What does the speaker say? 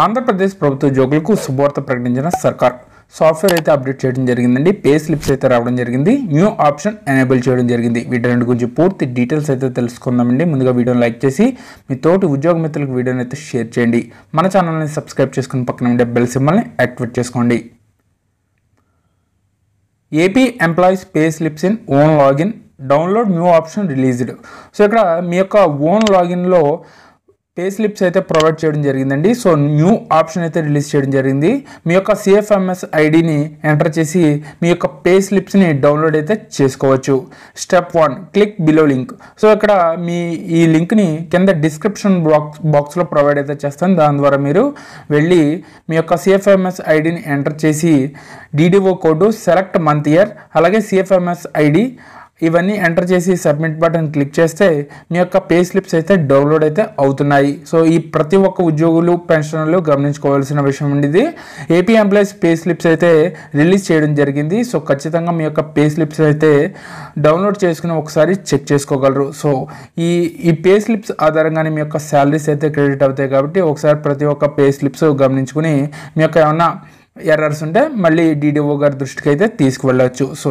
ఆంధ్రప్రదేశ్ ప్రభుత్వ ఉద్యోగులకు శుభవార్త ప్రకటించిన సర్కార్ సాఫ్ట్వేర్ అయితే అప్డేట్ చేయడం జరిగిందండి పే స్లిప్స్ అయితే రావడం జరిగింది న్యూ ఆప్షన్ ఎనేబుల్ చేయడం జరిగింది వీటి రెండు గురించి పూర్తి డీటెయిల్స్ అయితే తెలుసుకుందామండి ముందుగా వీడియోని లైక్ చేసి మీ తోటి ఉద్యోగ మిత్రులకు వీడియోని అయితే షేర్ చేయండి మన ఛానల్ని సబ్స్క్రైబ్ చేసుకుని పక్కన ఉండే బెల్ సింబల్ని యాక్టివేట్ చేసుకోండి AP employees pay slips in own login download new option released so ఇక్కడ మీ యొక్క ఓన్ లాగిన్లో పే స్లిప్స్ అయితే ప్రొవైడ్ చేయడం జరిగిందండి సో న్యూ ఆప్షన్ అయితే రిలీజ్ చేయడం జరిగింది మీ యొక్క సిఎఫ్ఎంఎస్ ఐడిని ఎంటర్ చేసి మీ యొక్క పే స్లిప్స్ని డౌన్లోడ్ అయితే చేసుకోవచ్చు step one click below link so ఇక్కడ మీ ఈ లింక్ని కింద డిస్క్రిప్షన్ బాక్స్ బాక్స్లో ప్రొవైడ్ అయితే చేస్తాను దాని ద్వారా మీరు వెళ్ళి మీ యొక్క సిఎఫ్ఎంఎస్ ఐడిని ఎంటర్ చేసి DDO code select month year అలాగే సిఎఫ్ఎంఎస్ ఐడి ఇవన్నీ ఎంటర్ చేసి సబ్మిట్ బటన్ క్లిక్ చేస్తే మీ యొక్క పే స్లిప్స్ అయితే డౌన్లోడ్ అయితే అవుతున్నాయి సో ఈ ప్రతి ఒక్క ఉద్యోగులు పెన్షనర్లు గమనించుకోవాల్సిన విషయం ఉండేది ఏపీ ఎంప్లాయీస్ పే స్లిప్స్ అయితే రిలీజ్ చేయడం జరిగింది సో ఖచ్చితంగా మీ యొక్క పే స్లిప్స్ అయితే డౌన్లోడ్ చేసుకుని ఒకసారి చెక్ చేసుకోగలరు సో ఈ ఈ పే స్లిప్స్ ఆధారంగానే మీ యొక్క శాలరీస్ అయితే క్రెడిట్ అవుతాయి కాబట్టి ఒకసారి ప్రతి ఒక్క పే స్లిప్స్ గమనించుకుని మీ యొక్క ఏమన్నా ఎర్రర్స్ ఉంటే మళ్ళీ డీడీఓ గారి దృష్టికి అయితే తీసుకువెళ్ళవచ్చు సో